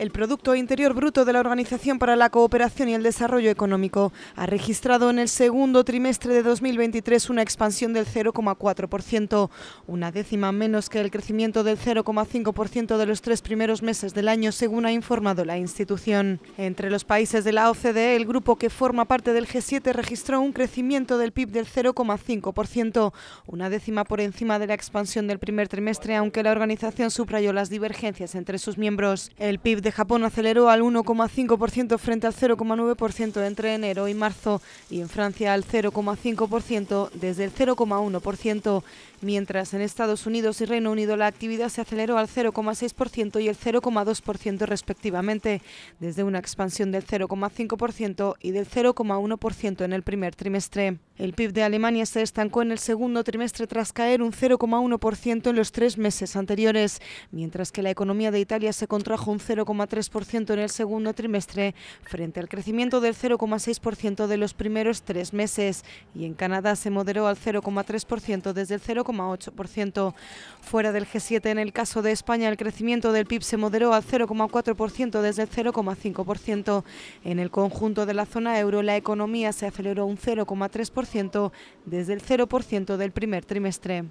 El Producto Interior Bruto de la Organización para la Cooperación y el Desarrollo Económico ha registrado en el segundo trimestre de 2023 una expansión del 0,4%, una décima menos que el crecimiento del 0,5% de los tres primeros meses del año, según ha informado la institución. Entre los países de la OCDE, el grupo que forma parte del G7 registró un crecimiento del PIB del 0,5%, una décima por encima de la expansión del primer trimestre, aunque la organización subrayó las divergencias entre sus miembros. El PIB de Japón aceleró al 1,5% frente al 0,9% entre enero y marzo y en Francia al 0,5% desde el 0,1%, mientras en Estados Unidos y Reino Unido la actividad se aceleró al 0,6% y el 0,2% respectivamente, desde una expansión del 0,5% y del 0,1% en el primer trimestre. El PIB de Alemania se estancó en el segundo trimestre tras caer un 0,1% en los tres meses anteriores, mientras que la economía de Italia se contrajo un 0,3% en el segundo trimestre frente al crecimiento del 0,6% de los primeros tres meses y en Canadá se moderó al 0,3% desde el 0,8%. Fuera del G7, en el caso de España, el crecimiento del PIB se moderó al 0,4% desde el 0,5%. En el conjunto de la zona euro, la economía se aceleró un 0,3% desde el 0% del primer trimestre.